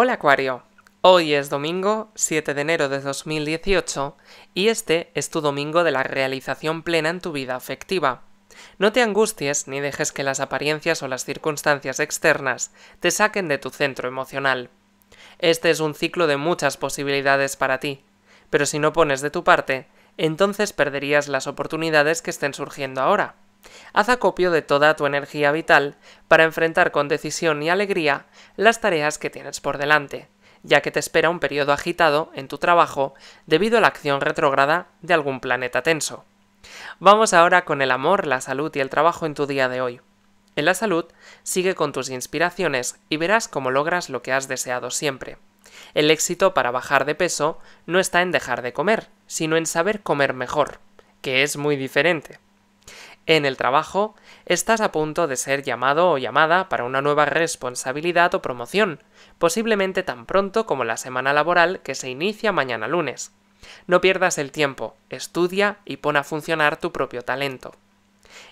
Hola Acuario, hoy es domingo 7 de enero de 2018 y este es tu domingo de la realización plena en tu vida afectiva. No te angusties ni dejes que las apariencias o las circunstancias externas te saquen de tu centro emocional. Este es un ciclo de muchas posibilidades para ti, pero si no pones de tu parte, entonces perderías las oportunidades que estén surgiendo ahora. Haz acopio de toda tu energía vital para enfrentar con decisión y alegría las tareas que tienes por delante, ya que te espera un periodo agitado en tu trabajo debido a la acción retrógrada de algún planeta tenso. Vamos ahora con el amor, la salud y el trabajo en tu día de hoy. En la salud, sigue con tus inspiraciones y verás cómo logras lo que has deseado siempre. El éxito para bajar de peso no está en dejar de comer, sino en saber comer mejor, que es muy diferente. En el trabajo, estás a punto de ser llamado o llamada para una nueva responsabilidad o promoción, posiblemente tan pronto como la semana laboral que se inicia mañana lunes. No pierdas el tiempo, estudia y pon a funcionar tu propio talento.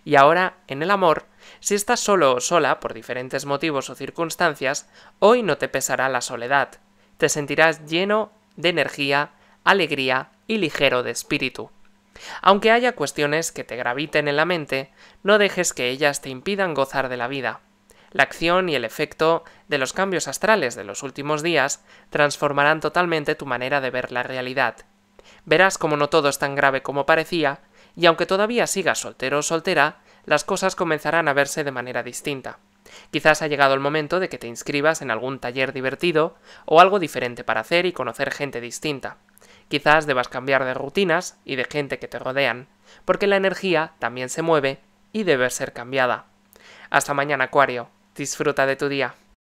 Y ahora, en el amor, si estás solo o sola por diferentes motivos o circunstancias, hoy no te pesará la soledad. Te sentirás lleno de energía, alegría y ligero de espíritu. Aunque haya cuestiones que te graviten en la mente, no dejes que ellas te impidan gozar de la vida. La acción y el efecto de los cambios astrales de los últimos días transformarán totalmente tu manera de ver la realidad. Verás como no todo es tan grave como parecía, y aunque todavía sigas soltero o soltera, las cosas comenzarán a verse de manera distinta. Quizás ha llegado el momento de que te inscribas en algún taller divertido o algo diferente para hacer y conocer gente distinta. Quizás debas cambiar de rutinas y de gente que te rodean, porque la energía también se mueve y debe ser cambiada. Hasta mañana, Acuario. Disfruta de tu día.